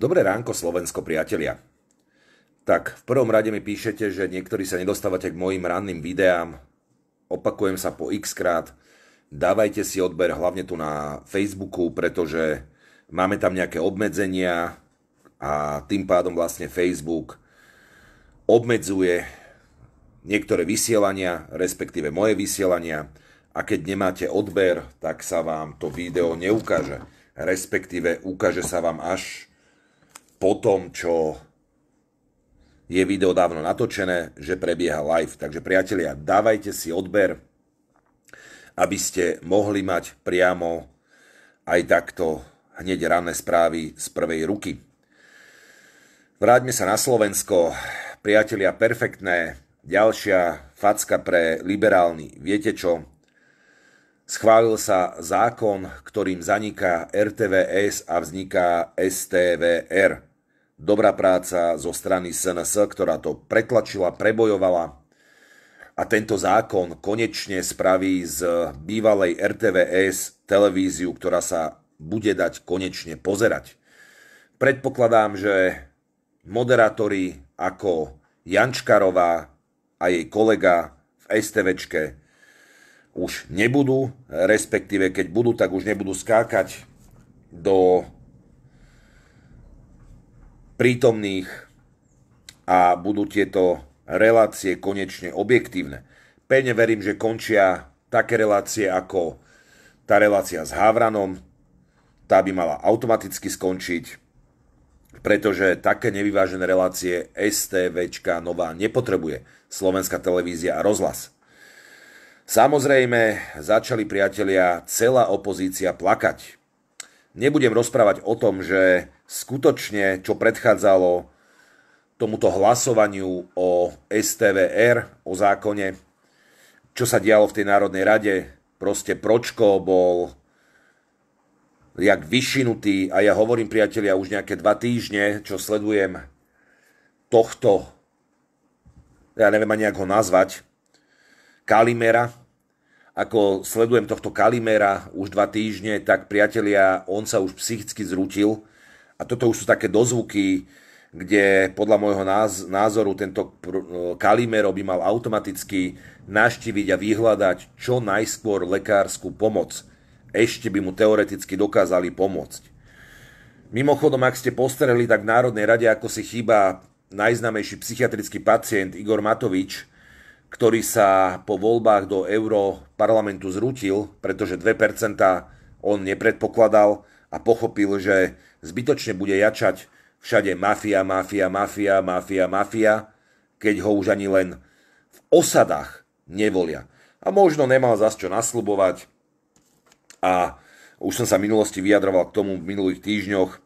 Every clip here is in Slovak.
Dobré ránko Slovensko, priatelia. Tak, v prvom rade mi píšete, že niektorí sa nedostávate k mojim ranným videám. Opakujem sa po x krát. Dávajte si odber hlavne tu na Facebooku, pretože máme tam nejaké obmedzenia a tým pádom vlastne Facebook obmedzuje niektoré vysielania, respektíve moje vysielania a keď nemáte odber, tak sa vám to video neukáže, respektíve ukáže sa vám až po tom, čo je video dávno natočené, že prebieha live. Takže priatelia, dávajte si odber, aby ste mohli mať priamo aj takto hneď ranné správy z prvej ruky. Vráťme sa na Slovensko. Priatelia, perfektné. Ďalšia facka pre liberálny. Viete čo? Schválil sa zákon, ktorým zaniká RTVS a vzniká STVR. Dobrá práca zo strany SNS, ktorá to pretlačila, prebojovala a tento zákon konečne spraví z bývalej RTVS televíziu, ktorá sa bude dať konečne pozerať. Predpokladám, že moderátori ako Jančkarová a jej kolega v STVčke už nebudú, respektíve keď budú, tak už nebudú skákať do prítomných a budú tieto relácie konečne objektívne. Pevne verím, že končia také relácie ako tá relácia s Havranom, tá by mala automaticky skončiť, pretože také nevyvážené relácie STVčka nová nepotrebuje slovenská televízia a rozhlas. Samozrejme, začali priatelia celá opozícia plakať. Nebudem rozprávať o tom, že skutočne, čo predchádzalo tomuto hlasovaniu o STVR, o zákone, čo sa dialo v tej Národnej rade, proste Pročko bol jak vyšinutý a ja hovorím, priatelia, už nejaké dva týždne, čo sledujem tohto, ja neviem ani, ako ho nazvať, Kalimera, ako sledujem tohto Kalimera už dva týždne, tak priatelia, on sa už psychicky zrútil, a toto už sú také dozvuky, kde podľa môjho názoru tento e, Kalimero by mal automaticky naštíviť a vyhľadať čo najskôr lekárskú pomoc. Ešte by mu teoreticky dokázali pomôcť. Mimochodom, ak ste postrehli, tak v Národnej rade ako si chýba najznamejší psychiatrický pacient Igor Matovič, ktorý sa po voľbách do Europarlamentu zrútil, pretože 2% on nepredpokladal a pochopil, že Zbytočne bude jačať všade mafia, mafia, mafia, mafia, mafia, keď ho už ani len v osadách nevolia. A možno nemal zas čo nasľubovať A už som sa v minulosti vyjadroval k tomu v minulých týždňoch,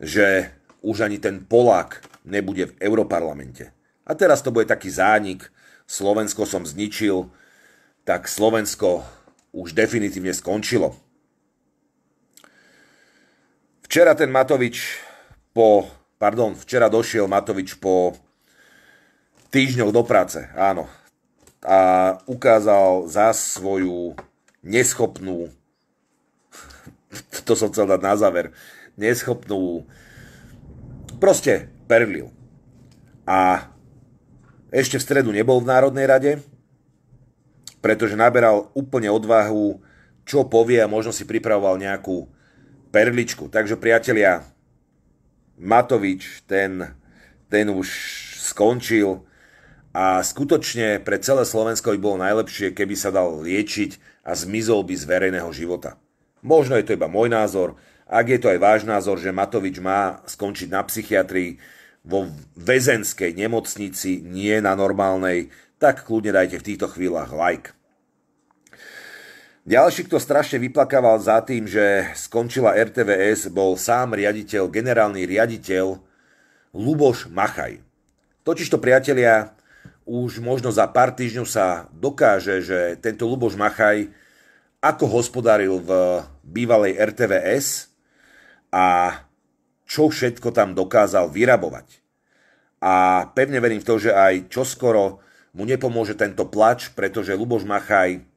že už ani ten Polák nebude v Europarlamente. A teraz to bude taký zánik. Slovensko som zničil, tak Slovensko už definitívne skončilo. Včera ten Matovič po, pardon, včera došiel Matovič po týždňoch do práce, áno. A ukázal za svoju neschopnú, to som chcel dať na záver, neschopnú, proste perlil. A ešte v stredu nebol v Národnej rade, pretože naberal úplne odvahu, čo povie a možno si pripravoval nejakú perličku. Takže priatelia, Matovič, ten, ten už skončil a skutočne pre celé Slovensko by bolo najlepšie, keby sa dal liečiť a zmizol by z verejného života. Možno je to iba môj názor, ak je to aj váš názor, že Matovič má skončiť na psychiatrii vo väzenskej nemocnici, nie na normálnej, tak kľudne dajte v týchto chvíľach like. Ďalší, kto strašne vyplakával za tým, že skončila RTVS, bol sám riaditeľ, generálny riaditeľ Luboš Machaj. to priatelia, už možno za pár týždňov sa dokáže, že tento Luboš Machaj ako hospodaril v bývalej RTVS a čo všetko tam dokázal vyrabovať. A pevne verím v to, že aj čoskoro mu nepomôže tento plač, pretože Luboš Machaj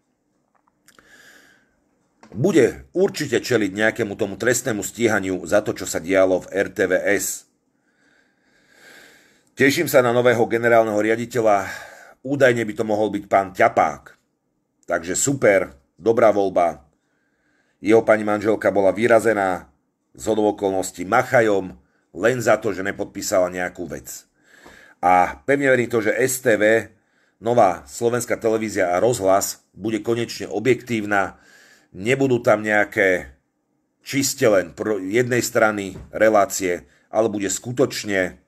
bude určite čeliť nejakému tomu trestnému stíhaniu za to, čo sa dialo v RTVS. Teším sa na nového generálneho riaditeľa. Údajne by to mohol byť pán Ťapák. Takže super, dobrá voľba. Jeho pani manželka bola vyrazená z okolností Machajom len za to, že nepodpísala nejakú vec. A pevne verím to, že STV, nová slovenská televízia a rozhlas, bude konečne objektívna, nebudú tam nejaké čiste len pro jednej strany relácie, ale bude skutočne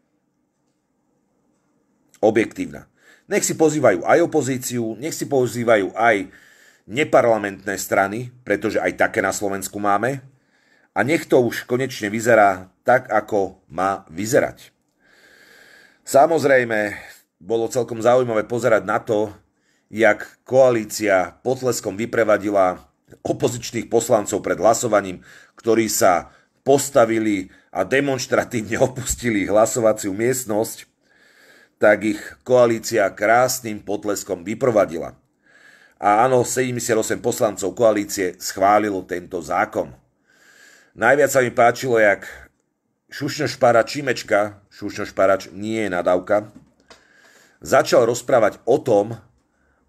objektívna. Nech si pozývajú aj opozíciu, nech si pozývajú aj neparlamentné strany, pretože aj také na Slovensku máme, a nech to už konečne vyzerá tak, ako má vyzerať. Samozrejme, bolo celkom zaujímavé pozerať na to, jak koalícia potleskom vyprevadila opozičných poslancov pred hlasovaním, ktorí sa postavili a demonstratívne opustili hlasovaciu miestnosť, tak ich koalícia krásnym potleskom vyprovadila. A áno, 78 poslancov koalície schválilo tento zákon. Najviac sa mi páčilo, jak šušňošpára Čimečka, šušňošpárač nie je nadávka, začal rozprávať o tom,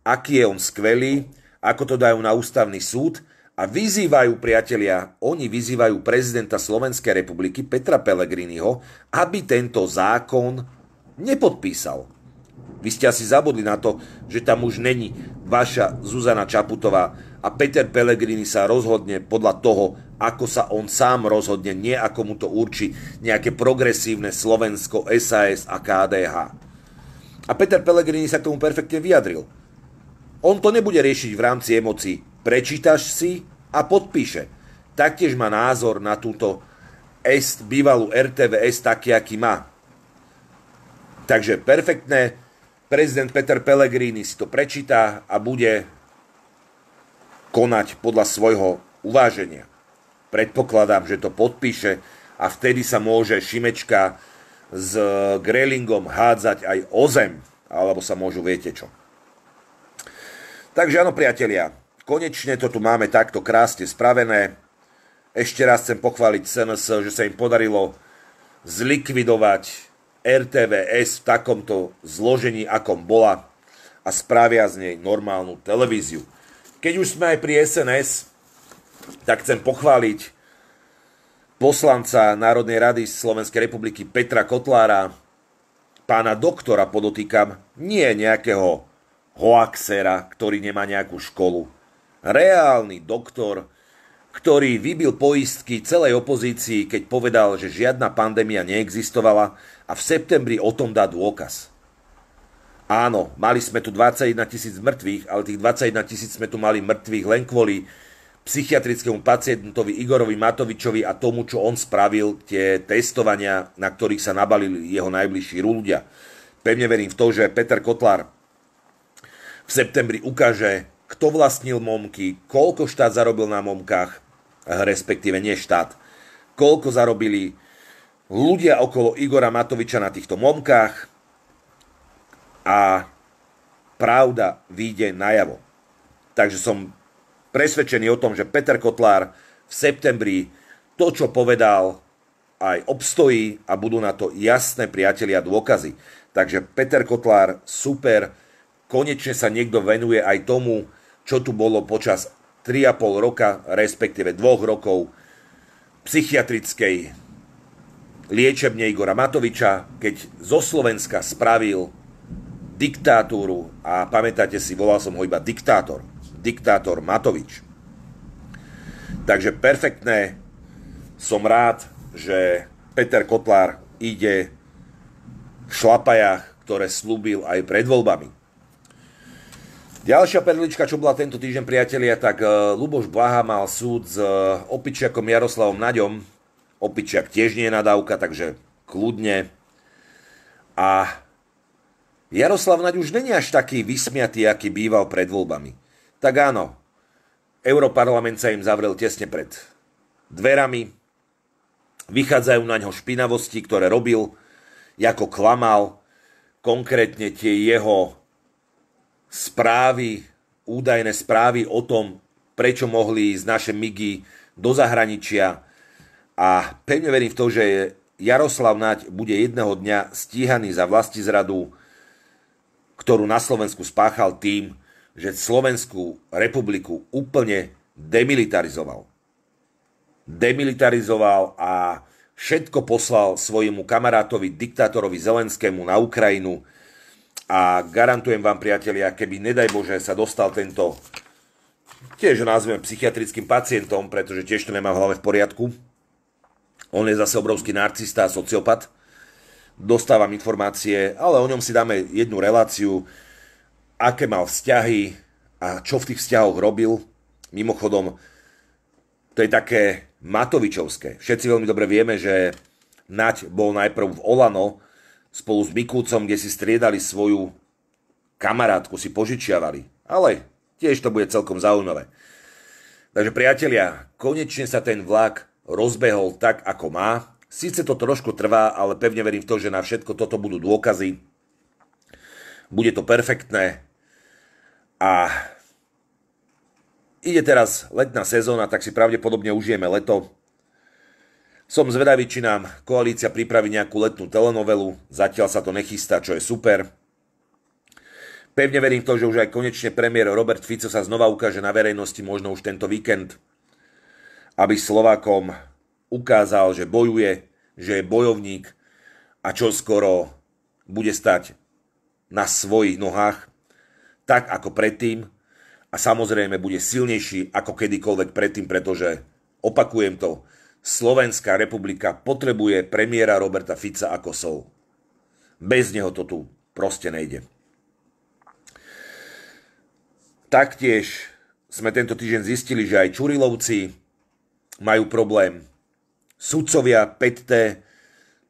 aký je on skvelý, ako to dajú na ústavný súd a vyzývajú priatelia, oni vyzývajú prezidenta Slovenskej republiky Petra Pellegriniho, aby tento zákon nepodpísal. Vy ste asi zabudli na to, že tam už není vaša Zuzana Čaputová a Peter Pellegrini sa rozhodne podľa toho, ako sa on sám rozhodne, nie ako mu to určí nejaké progresívne Slovensko, SAS a KDH. A Peter Pellegrini sa k tomu perfektne vyjadril. On to nebude riešiť v rámci emocií. Prečítaš si a podpíše. Taktiež má názor na túto S, bývalú RTVS taký, aký má. Takže perfektné. Prezident Peter Pellegrini si to prečíta a bude konať podľa svojho uváženia. Predpokladám, že to podpíše a vtedy sa môže Šimečka s eh, Grelingom hádzať aj o zem, alebo sa môžu viete čo. Takže áno, priatelia, konečne to tu máme takto krásne spravené. Ešte raz chcem pochváliť SNS, že sa im podarilo zlikvidovať RTVS v takomto zložení, akom bola a spravia z nej normálnu televíziu. Keď už sme aj pri SNS, tak chcem pochváliť poslanca Národnej rady Slovenskej republiky Petra Kotlára, pána doktora podotýkam, nie nejakého hoaxera, ktorý nemá nejakú školu. Reálny doktor, ktorý vybil poistky celej opozícii, keď povedal, že žiadna pandémia neexistovala a v septembri o tom dá dôkaz. Áno, mali sme tu 21 tisíc mŕtvych, ale tých 21 tisíc sme tu mali mŕtvych len kvôli psychiatrickému pacientovi Igorovi Matovičovi a tomu, čo on spravil, tie testovania, na ktorých sa nabalili jeho najbližší ľudia. Pevne verím v to, že Peter Kotlár v septembri ukáže, kto vlastnil momky, koľko štát zarobil na momkách, respektíve nie štát, koľko zarobili ľudia okolo Igora Matoviča na týchto momkách a pravda vyjde najavo. Takže som presvedčený o tom, že Peter Kotlár v septembri to, čo povedal, aj obstojí a budú na to jasné priatelia dôkazy. Takže Peter Kotlár, super, konečne sa niekto venuje aj tomu, čo tu bolo počas 3,5 roka, respektíve 2 rokov psychiatrickej liečebne Igora Matoviča, keď zo Slovenska spravil diktatúru a pamätáte si, volal som ho iba diktátor, diktátor Matovič. Takže perfektné, som rád, že Peter Kotlár ide v šlapajach, ktoré slúbil aj pred voľbami. Ďalšia perlička, čo bola tento týždeň, priatelia, tak e, Luboš Blaha mal súd s e, Opičiakom Jaroslavom Naďom. Opičiak tiež nie je nadávka, takže kľudne. A Jaroslav Naď už není až taký vysmiatý, aký býval pred voľbami. Tak áno, Europarlament sa im zavrel tesne pred dverami. Vychádzajú na ňo špinavosti, ktoré robil, ako klamal. Konkrétne tie jeho správy, údajné správy o tom, prečo mohli ísť naše migy do zahraničia a pevne verím v to, že Jaroslav Naď bude jedného dňa stíhaný za zradu, ktorú na Slovensku spáchal tým, že Slovenskú republiku úplne demilitarizoval. Demilitarizoval a všetko poslal svojemu kamarátovi, diktátorovi Zelenskému na Ukrajinu, a garantujem vám, priatelia, keby nedaj Bože sa dostal tento, tiež ho psychiatrickým pacientom, pretože tiež to nemá v hlave v poriadku. On je zase obrovský narcista a sociopat. Dostávam informácie, ale o ňom si dáme jednu reláciu, aké mal vzťahy a čo v tých vzťahoch robil. Mimochodom, to je také Matovičovské. Všetci veľmi dobre vieme, že Naď bol najprv v Olano, spolu s Mikúcom, kde si striedali svoju kamarátku, si požičiavali. Ale tiež to bude celkom zaujímavé. Takže priatelia, konečne sa ten vlak rozbehol tak, ako má. Sice to trošku trvá, ale pevne verím v to, že na všetko toto budú dôkazy. Bude to perfektné. A ide teraz letná sezóna, tak si pravdepodobne užijeme leto. Som zvedavý, či nám koalícia pripraví nejakú letnú telenovelu, zatiaľ sa to nechystá, čo je super. Pevne verím to, že už aj konečne premiér Robert Fico sa znova ukáže na verejnosti, možno už tento víkend, aby Slovákom ukázal, že bojuje, že je bojovník a čo skoro bude stať na svojich nohách, tak ako predtým a samozrejme bude silnejší ako kedykoľvek predtým, pretože opakujem to, Slovenská republika potrebuje premiéra Roberta Fica ako sol. Bez neho to tu proste nejde. Taktiež sme tento týždeň zistili, že aj Čurilovci majú problém. Sudcovia 5T,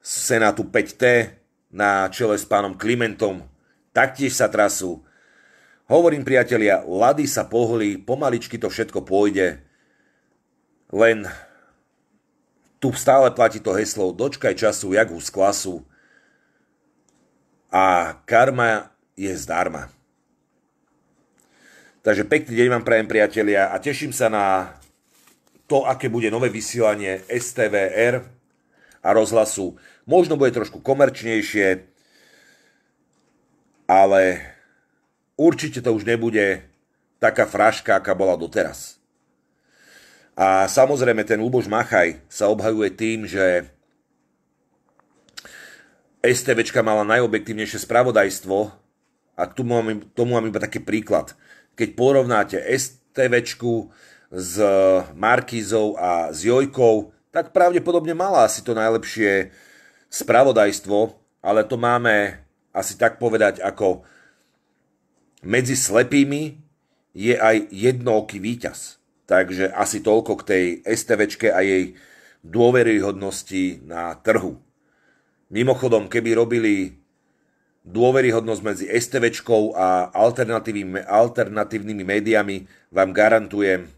Senátu 5T na čele s pánom Klimentom taktiež sa trasú. Hovorím priatelia, lady sa pohli, pomaličky to všetko pôjde. Len tu stále platí to heslo dočkaj času, jak z klasu. A karma je zdarma. Takže pekný deň vám prajem, priatelia, a teším sa na to, aké bude nové vysielanie STVR a rozhlasu. Možno bude trošku komerčnejšie, ale určite to už nebude taká fraška, aká bola doteraz. A samozrejme ten Luboš Machaj sa obhajuje tým, že STVčka mala najobjektívnejšie spravodajstvo a mám, tomu mám iba taký príklad. Keď porovnáte STVčku s Markízou a s Jojkou, tak pravdepodobne mala asi to najlepšie spravodajstvo, ale to máme asi tak povedať ako medzi slepými je aj jednooký výťaz. Takže asi toľko k tej STVčke a jej dôveryhodnosti na trhu. Mimochodom, keby robili dôveryhodnosť medzi STVčkou a alternatívnymi, alternatívnymi médiami, vám garantujem,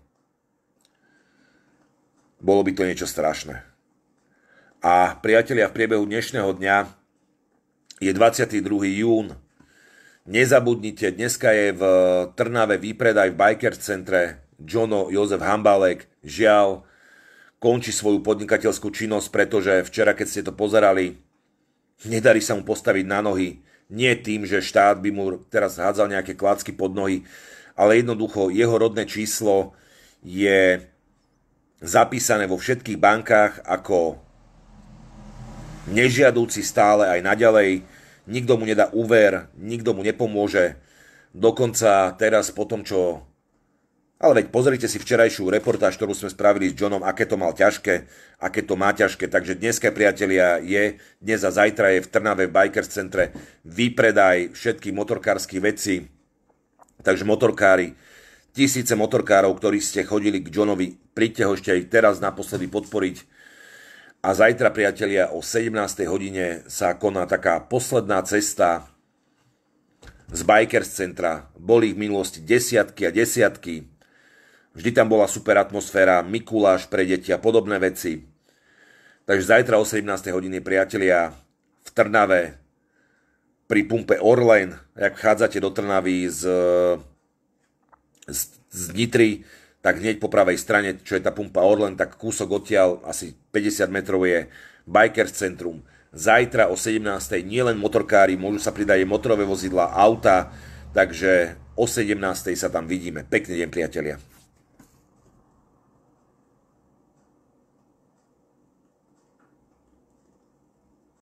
bolo by to niečo strašné. A priatelia, v priebehu dnešného dňa je 22. jún. Nezabudnite, dneska je v Trnave výpredaj v Biker centre Jono Jozef Hambalek, žiaľ, končí svoju podnikateľskú činnosť, pretože včera, keď ste to pozerali, nedarí sa mu postaviť na nohy. Nie tým, že štát by mu teraz hádzal nejaké klácky pod nohy, ale jednoducho jeho rodné číslo je zapísané vo všetkých bankách ako nežiadúci stále aj naďalej. Nikto mu nedá úver, nikto mu nepomôže. Dokonca teraz po tom, čo ale veď pozrite si včerajšiu reportáž, ktorú sme spravili s Johnom, aké to mal ťažké, aké to má ťažké. Takže dneska, priatelia, je, dnes a zajtra je v Trnave v Bikers centre výpredaj všetky motorkárskych veci. Takže motorkári, tisíce motorkárov, ktorí ste chodili k Johnovi, príďte ho ešte aj teraz naposledy podporiť. A zajtra, priatelia, o 17. hodine sa koná taká posledná cesta z Bikers centra. Boli v minulosti desiatky a desiatky Vždy tam bola super atmosféra, Mikuláš pre deti a podobné veci. Takže zajtra o 17. hodiny, priatelia, v Trnave, pri pumpe Orlen, ak vchádzate do Trnavy z, z, z Nitry, tak hneď po pravej strane, čo je tá pumpa Orlen, tak kúsok odtiaľ, asi 50 metrov je Bikers Centrum. Zajtra o 17. nielen motorkári, môžu sa pridať motorové vozidla, auta, takže o 17. sa tam vidíme. Pekný deň, priatelia.